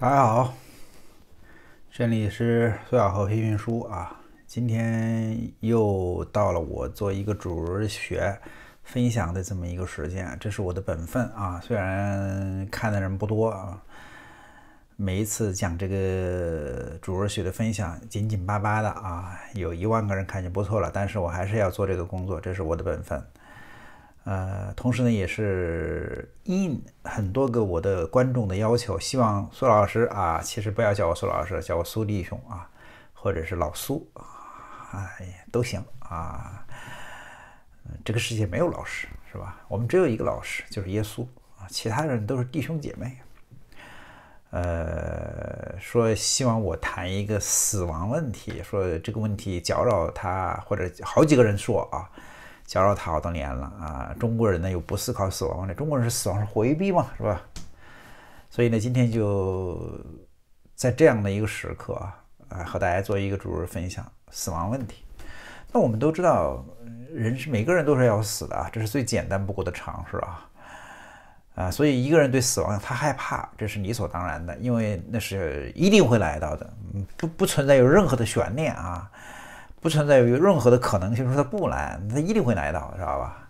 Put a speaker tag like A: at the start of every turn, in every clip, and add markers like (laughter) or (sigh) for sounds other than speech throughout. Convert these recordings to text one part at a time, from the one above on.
A: 大家好，这里是苏小河培训书啊。今天又到了我做一个主日学分享的这么一个时间，这是我的本分啊。虽然看的人不多啊，每一次讲这个主日学的分享，紧紧巴巴的啊，有一万个人看就不错了。但是我还是要做这个工作，这是我的本分。呃，同时呢，也是应很多个我的观众的要求，希望苏老师啊，其实不要叫我苏老师，叫我苏弟兄啊，或者是老苏，哎，都行啊。这个世界没有老师，是吧？我们只有一个老师，就是耶稣啊，其他人都是弟兄姐妹。呃，说希望我谈一个死亡问题，说这个问题搅扰他，或者好几个人说啊。绞肉他好多年了啊！中国人呢又不思考死亡的，中国人是死亡是回避嘛，是吧？所以呢，今天就在这样的一个时刻啊，啊，和大家做一个主日分享死亡问题。那我们都知道，人是每个人都是要死的，啊，这是最简单不过的常识啊！啊，所以一个人对死亡他害怕，这是理所当然的，因为那是一定会来到的，不不存在有任何的悬念啊。不存在有任何的可能性说他不来，他一定会来的，知道吧？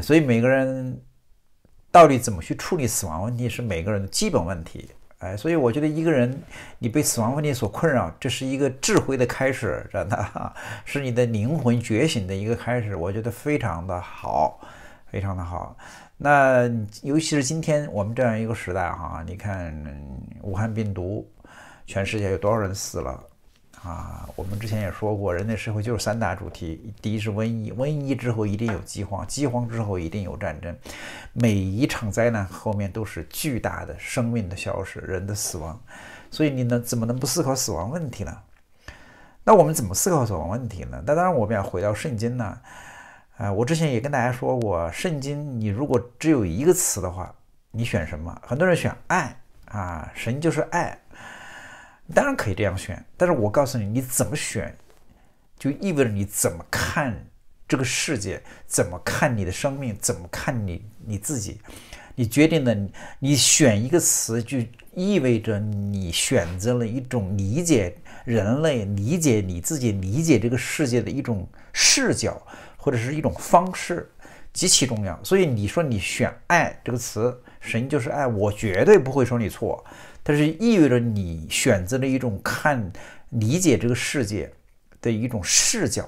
A: 所以每个人到底怎么去处理死亡问题是每个人的基本问题。哎，所以我觉得一个人你被死亡问题所困扰，这是一个智慧的开始，真的 (laughs) 是你的灵魂觉醒的一个开始。我觉得非常的好，非常的好。那尤其是今天我们这样一个时代哈，你看武汉病毒，全世界有多少人死了？啊，我们之前也说过，人类社会就是三大主题：第一是瘟疫，瘟疫之后一定有饥荒，饥荒之后一定有战争。每一场灾难后面都是巨大的生命的消失，人的死亡。所以，你能怎么能不思考死亡问题呢？那我们怎么思考死亡问题呢？那当然，我们要回到圣经呢。啊，我之前也跟大家说过，圣经你如果只有一个词的话，你选什么？很多人选爱啊，神就是爱。当然可以这样选，但是我告诉你，你怎么选，就意味着你怎么看这个世界，怎么看你的生命，怎么看你你自己。你决定了，你选一个词，就意味着你选择了一种理解人类、理解你自己、理解这个世界的一种视角或者是一种方式，极其重要。所以你说你选“爱”这个词，神就是爱，我绝对不会说你错。它是意味着你选择了一种看、理解这个世界的一种视角。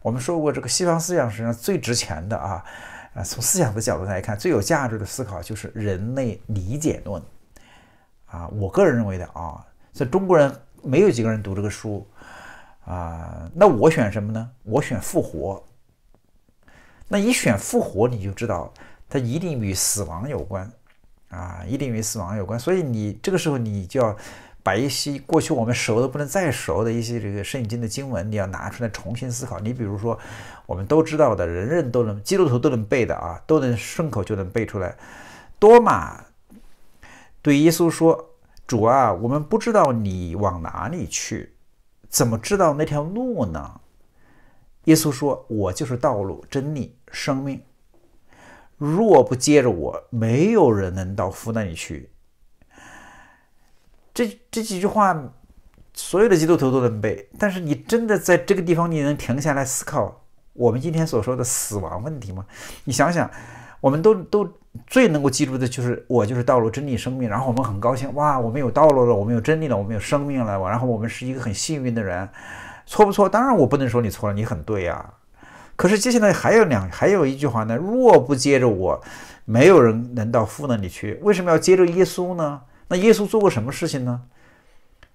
A: 我们说过，这个西方思想史上最值钱的啊，啊，从思想的角度来看，最有价值的思考就是人类理解论啊。我个人认为的啊，在中国人没有几个人读这个书啊。那我选什么呢？我选复活。那一选复活，你就知道它一定与死亡有关。啊，一定与死亡有关，所以你这个时候你就要把一些过去我们熟的不能再熟的一些这个圣经的经文，你要拿出来重新思考。你比如说，我们都知道的，人人都能基督徒都能背的啊，都能顺口就能背出来。多马对耶稣说：“主啊，我们不知道你往哪里去，怎么知道那条路呢？”耶稣说：“我就是道路、真理、生命。”若不接着我，没有人能到父那里去。这这几句话，所有的基督徒都能背。但是你真的在这个地方，你能停下来思考我们今天所说的死亡问题吗？你想想，我们都都最能够记住的就是我就是道路、真理、生命。然后我们很高兴，哇，我们有道路了，我们有真理了，我们有生命了。然后我们是一个很幸运的人，错不错？当然我不能说你错了，你很对啊。可是接下来还有两，还有一句话呢。若不接着我，没有人能到父那里去。为什么要接着耶稣呢？那耶稣做过什么事情呢？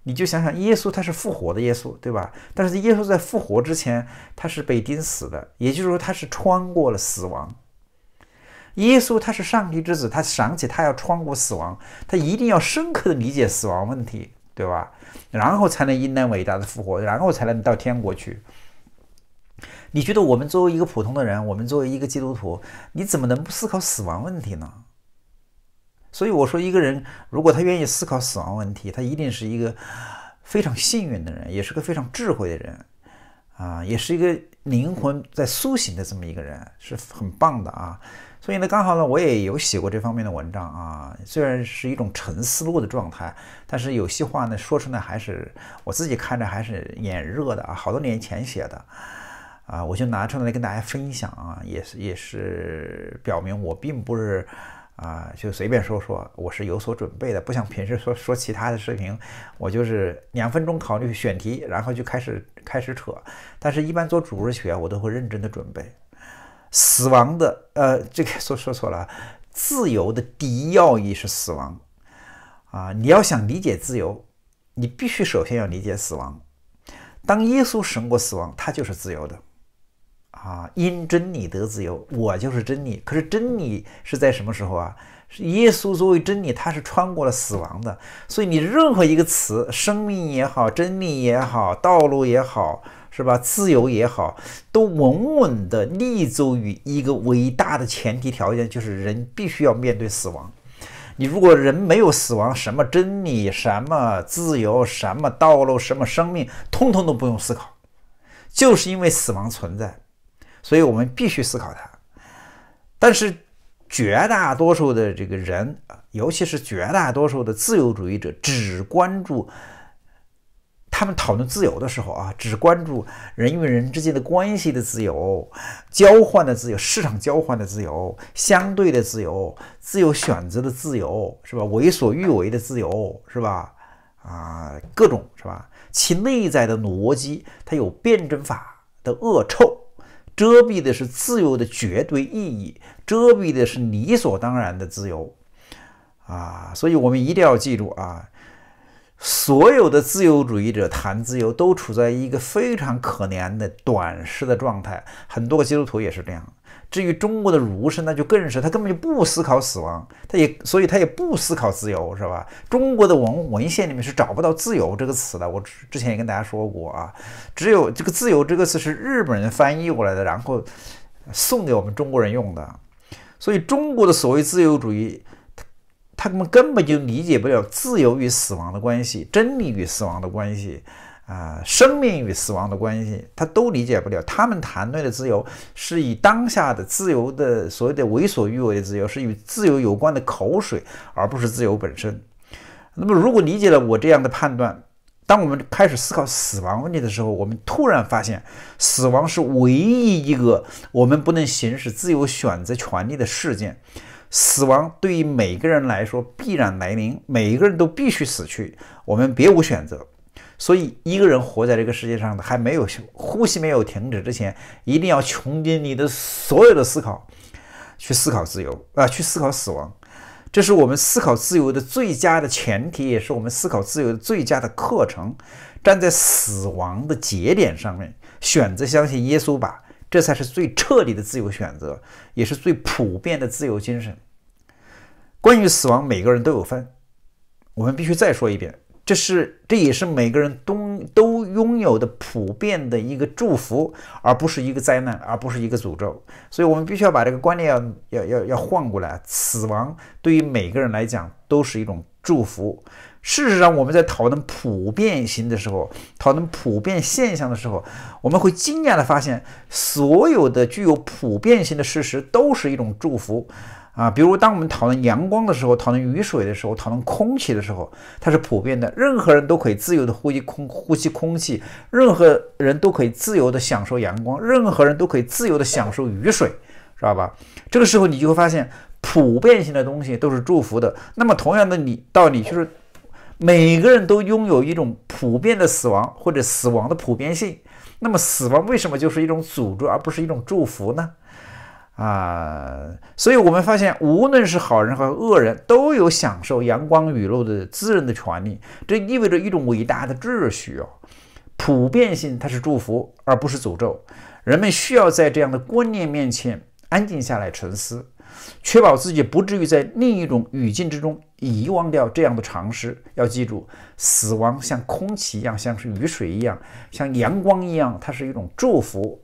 A: 你就想想，耶稣他是复活的耶稣，对吧？但是耶稣在复活之前，他是被钉死的，也就是说他是穿过了死亡。耶稣他是上帝之子，他想起他要穿过死亡，他一定要深刻的理解死亡问题，对吧？然后才能迎来伟大的复活，然后才能到天国去。你觉得我们作为一个普通的人，我们作为一个基督徒，你怎么能不思考死亡问题呢？所以我说，一个人如果他愿意思考死亡问题，他一定是一个非常幸运的人，也是个非常智慧的人，啊，也是一个灵魂在苏醒的这么一个人，是很棒的啊。所以呢，刚好呢，我也有写过这方面的文章啊，虽然是一种沉思路的状态，但是有些话呢，说出来还是我自己看着还是眼热的啊，好多年前写的。啊，我就拿出来跟大家分享啊，也是也是表明我并不是啊，就随便说说，我是有所准备的。不像平时说说其他的视频，我就是两分钟考虑选题，然后就开始开始扯。但是，一般做主日学，我都会认真的准备。死亡的，呃，这个说说错了，自由的第一要义是死亡啊。你要想理解自由，你必须首先要理解死亡。当耶稣审过死亡，他就是自由的。啊，因真理得自由，我就是真理。可是真理是在什么时候啊？耶稣作为真理，他是穿过了死亡的。所以你任何一个词，生命也好，真理也好，道路也好，是吧？自由也好，都稳稳的立足于一个伟大的前提条件，就是人必须要面对死亡。你如果人没有死亡，什么真理、什么自由、什么道路、什么生命，通通都不用思考。就是因为死亡存在。所以，我们必须思考它。但是，绝大多数的这个人啊，尤其是绝大多数的自由主义者，只关注他们讨论自由的时候啊，只关注人与人之间的关系的自由、交换的自由、市场交换的自由、相对的自由、自由选择的自由，是吧？为所欲为的自由，是吧？啊，各种是吧？其内在的逻辑，它有辩证法的恶臭。遮蔽的是自由的绝对意义，遮蔽的是理所当然的自由啊！所以我们一定要记住啊。所有的自由主义者谈自由，都处在一个非常可怜的短视的状态。很多个基督徒也是这样。至于中国的儒士，那就更是，他根本就不思考死亡，他也，所以他也不思考自由，是吧？中国的文文献里面是找不到“自由”这个词的。我之前也跟大家说过啊，只有这个“自由”这个词是日本人翻译过来的，然后送给我们中国人用的。所以中国的所谓自由主义。他们根本就理解不了自由与死亡的关系，真理与死亡的关系，啊，生命与死亡的关系，他都理解不了。他们谈论的自由，是以当下的自由的所谓的为所欲为的自由，是与自由有关的口水，而不是自由本身。那么，如果理解了我这样的判断，当我们开始思考死亡问题的时候，我们突然发现，死亡是唯一一个我们不能行使自由选择权利的事件。死亡对于每个人来说必然来临，每一个人都必须死去，我们别无选择。所以，一个人活在这个世界上的还没有呼吸没有停止之前，一定要穷尽你的所有的思考，去思考自由啊，去思考死亡。这是我们思考自由的最佳的前提，也是我们思考自由的最佳的课程。站在死亡的节点上面，选择相信耶稣吧。这才是最彻底的自由选择，也是最普遍的自由精神。关于死亡，每个人都有份。我们必须再说一遍，这是，这也是每个人都都拥有的普遍的一个祝福，而不是一个灾难，而不是一个诅咒。所以我们必须要把这个观念要要要要换过来。死亡对于每个人来讲，都是一种。祝福。事实上，我们在讨论普遍性的时候，讨论普遍现象的时候，我们会惊讶地发现，所有的具有普遍性的事实都是一种祝福啊。比如，当我们讨论阳光的时候，讨论雨水的时候，讨论空气的时候，它是普遍的，任何人都可以自由的呼吸空呼吸空气，任何人都可以自由的享受阳光，任何人都可以自由的享受雨水，知道吧？这个时候，你就会发现。普遍性的东西都是祝福的。那么同样的，你道理就是，每个人都拥有一种普遍的死亡或者死亡的普遍性。那么死亡为什么就是一种诅咒而不是一种祝福呢？啊，所以我们发现，无论是好人和恶人，都有享受阳光雨露的滋润的权利。这意味着一种伟大的秩序哦。普遍性它是祝福而不是诅咒。人们需要在这样的观念面前安静下来沉思。确保自己不至于在另一种语境之中遗忘掉这样的常识。要记住，死亡像空气一样，像是雨水一样，像阳光一样，它是一种祝福。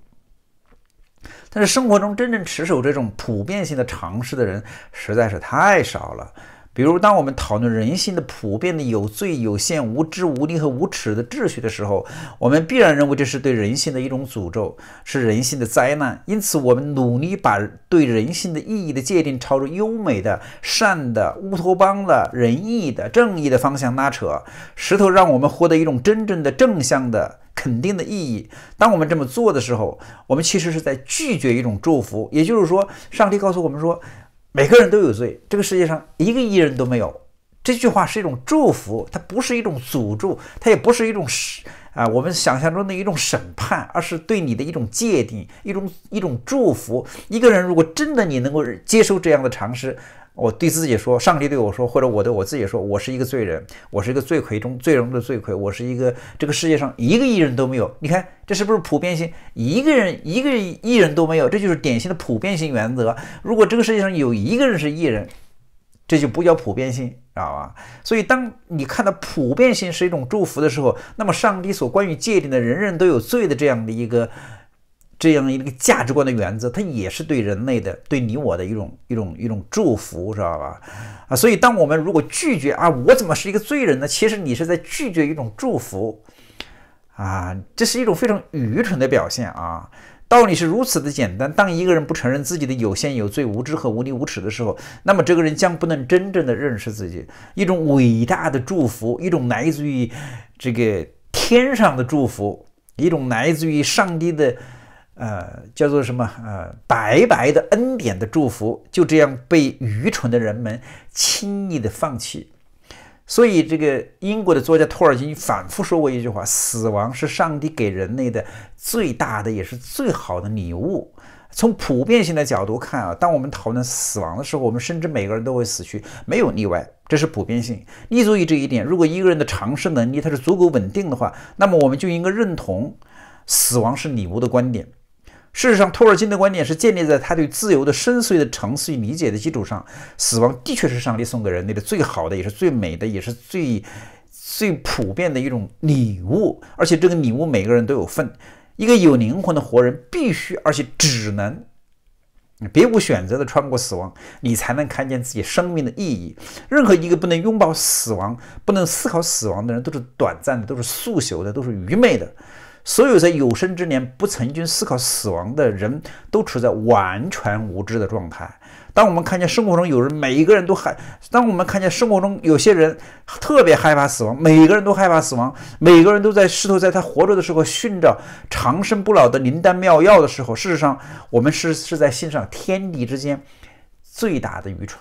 A: 但是生活中真正持守这种普遍性的常识的人实在是太少了。比如，当我们讨论人性的普遍的有罪、有限、无知、无力和无耻的秩序的时候，我们必然认为这是对人性的一种诅咒，是人性的灾难。因此，我们努力把对人性的意义的界定朝着优美的、善的、乌托邦的、仁义的、正义的方向拉扯，石头让我们获得一种真正的正向的肯定的意义。当我们这么做的时候，我们其实是在拒绝一种祝福。也就是说，上帝告诉我们说。每个人都有罪，这个世界上一个艺人都没有。这句话是一种祝福，它不是一种诅咒，它也不是一种啊，我们想象中的一种审判，而是对你的一种界定，一种一种祝福。一个人如果真的你能够接受这样的常识，我对自己说，上帝对我说，或者我对我自己说，我是一个罪人，我是一个罪魁中罪人的罪魁，我是一个这个世界上一个艺人都没有。你看这是不是普遍性？一个人一个艺人都没有，这就是典型的普遍性原则。如果这个世界上有一个人是艺人。这就不叫普遍性，知道吧？所以当你看到普遍性是一种祝福的时候，那么上帝所关于界定的“人人都有罪”的这样的一个、这样一个价值观的原则，它也是对人类的、对你我的一种、一种、一种祝福，知道吧？啊，所以当我们如果拒绝啊，我怎么是一个罪人呢？其实你是在拒绝一种祝福，啊，这是一种非常愚蠢的表现啊。道理是如此的简单。当一个人不承认自己的有限、有罪、无知和无力、无耻的时候，那么这个人将不能真正的认识自己。一种伟大的祝福，一种来自于这个天上的祝福，一种来自于上帝的，呃，叫做什么？呃，白白的恩典的祝福，就这样被愚蠢的人们轻易的放弃。所以，这个英国的作家托尔金反复说过一句话：“死亡是上帝给人类的最大的，也是最好的礼物。”从普遍性的角度看啊，当我们讨论死亡的时候，我们深知每个人都会死去，没有例外，这是普遍性。立足于这一点，如果一个人的常识能力他是足够稳定的话，那么我们就应该认同死亡是礼物的观点。事实上，托尔金的观点是建立在他对自由的深邃的程次与理解的基础上。死亡的确是上帝送给人类的最好的，也是最美的，也是最最普遍的一种礼物。而且这个礼物每个人都有份。一个有灵魂的活人必须而且只能别无选择的穿过死亡，你才能看见自己生命的意义。任何一个不能拥抱死亡、不能思考死亡的人，都是短暂的，都是速朽的，都是愚昧的。所有在有生之年不曾经思考死亡的人，都处在完全无知的状态。当我们看见生活中有人，每一个人都害；当我们看见生活中有些人特别害怕死亡，每个人都害怕死亡，每个人都在试图在他活着的时候寻找长生不老的灵丹妙药的时候，事实上，我们是是在欣赏天地之间最大的愚蠢，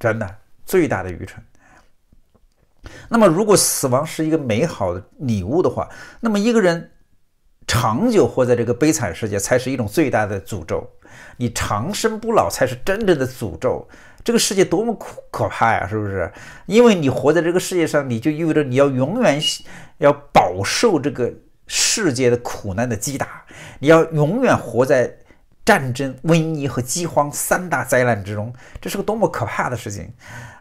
A: 真的最大的愚蠢。那么，如果死亡是一个美好的礼物的话，那么一个人长久活在这个悲惨世界，才是一种最大的诅咒。你长生不老才是真正的诅咒。这个世界多么可可怕呀，是不是？因为你活在这个世界上，你就意味着你要永远要饱受这个世界的苦难的击打，你要永远活在。战争、瘟疫和饥荒三大灾难之中，这是个多么可怕的事情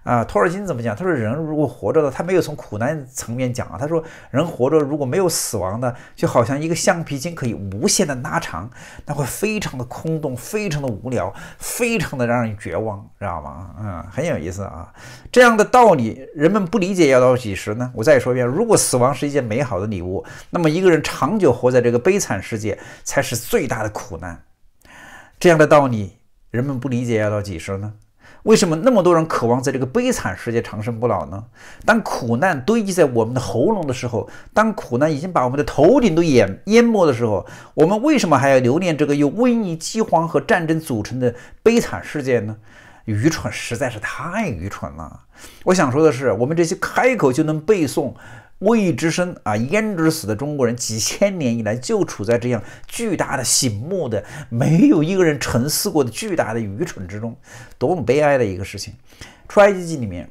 A: 啊！托尔金怎么讲？他说：“人如果活着的，他没有从苦难层面讲啊。他说，人活着如果没有死亡的，就好像一个橡皮筋可以无限的拉长，那会非常的空洞，非常的无聊，非常的让人绝望，知道吗？嗯，很有意思啊。这样的道理，人们不理解要到几时呢？我再说一遍：如果死亡是一件美好的礼物，那么一个人长久活在这个悲惨世界，才是最大的苦难。”这样的道理，人们不理解要到几时呢？为什么那么多人渴望在这个悲惨世界长生不老呢？当苦难堆积在我们的喉咙的时候，当苦难已经把我们的头顶都淹淹没的时候，我们为什么还要留恋这个由瘟疫、饥荒和战争组成的悲惨世界呢？愚蠢，实在是太愚蠢了！我想说的是，我们这些开口就能背诵。未之生啊，焉知死的中国人，几千年以来就处在这样巨大的、醒目的、没有一个人沉思过的巨大的愚蠢之中，多么悲哀的一个事情！出埃及记里面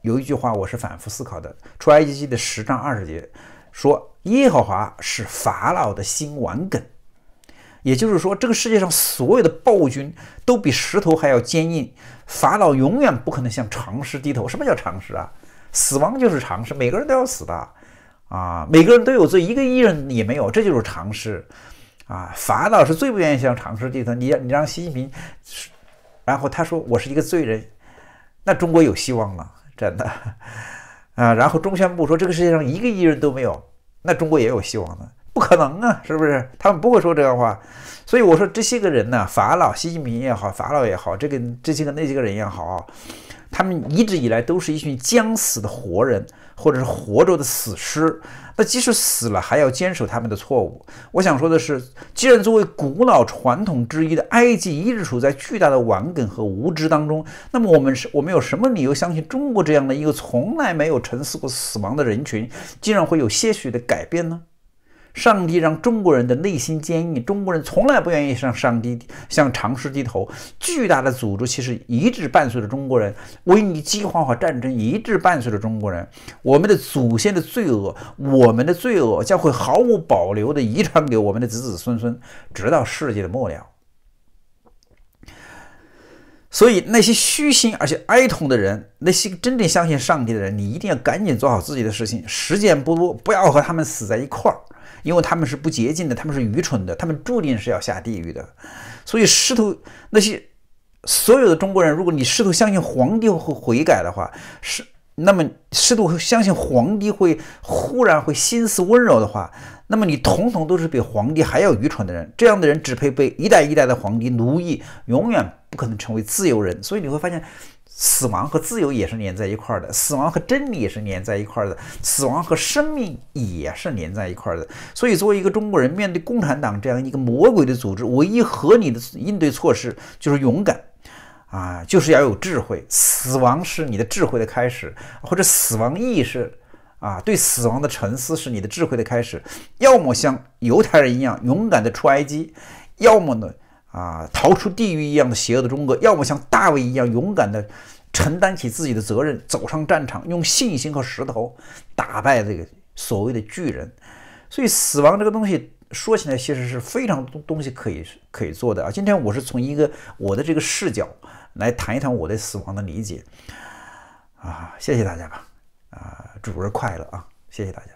A: 有一句话，我是反复思考的。出埃及记的十章二十节说：“耶和华是法老的心顽梗。”也就是说，这个世界上所有的暴君都比石头还要坚硬，法老永远不可能向常识低头。什么叫常识啊？死亡就是常识，每个人都要死的，啊，每个人都有罪，一个艺人也没有，这就是常识，啊，法老是最不愿意向常识头。你你让习近平，然后他说我是一个罪人，那中国有希望了，真的，啊，然后中宣部说这个世界上一个艺人都没有，那中国也有希望了，不可能啊，是不是？他们不会说这样话，所以我说这些个人呢，法老、习近平也好，法老也好，这个这些个那些个人也好。他们一直以来都是一群将死的活人，或者是活着的死尸。那即使死了，还要坚守他们的错误。我想说的是，既然作为古老传统之一的埃及一直处在巨大的顽梗和无知当中，那么我们是，我们有什么理由相信中国这样的一个从来没有沉思过死亡的人群，竟然会有些许的改变呢？上帝让中国人的内心坚硬，中国人从来不愿意向上帝、向常识低头。巨大的诅咒其实一直伴随着中国人，瘟疫、饥荒和战争一直伴随着中国人。我们的祖先的罪恶，我们的罪恶将会毫无保留的遗传给我们的子子孙孙，直到世界的末了。所以，那些虚心而且哀痛的人，那些真正相信上帝的人，你一定要赶紧做好自己的事情，时间不多，不要和他们死在一块儿。因为他们是不洁净的，他们是愚蠢的，他们注定是要下地狱的。所以试图那些所有的中国人，如果你试图相信皇帝会悔改的话，是那么试图相信皇帝会忽然会心思温柔的话，那么你统统都是比皇帝还要愚蠢的人。这样的人只配被一代一代的皇帝奴役，永远不可能成为自由人。所以你会发现。死亡和自由也是连在一块儿的，死亡和真理也是连在一块儿的，死亡和生命也是连在一块儿的。所以，作为一个中国人，面对共产党这样一个魔鬼的组织，唯一合理的应对措施就是勇敢，啊，就是要有智慧。死亡是你的智慧的开始，或者死亡意识，啊，对死亡的沉思是你的智慧的开始。要么像犹太人一样勇敢地出埃及，要么呢？啊，逃出地狱一样的邪恶的中国，要么像大卫一样勇敢的承担起自己的责任，走上战场，用信心和石头打败这个所谓的巨人。所以，死亡这个东西说起来，其实是非常多东西可以可以做的啊。今天我是从一个我的这个视角来谈一谈我对死亡的理解。啊，谢谢大家吧。啊，祝日快乐啊！谢谢大家。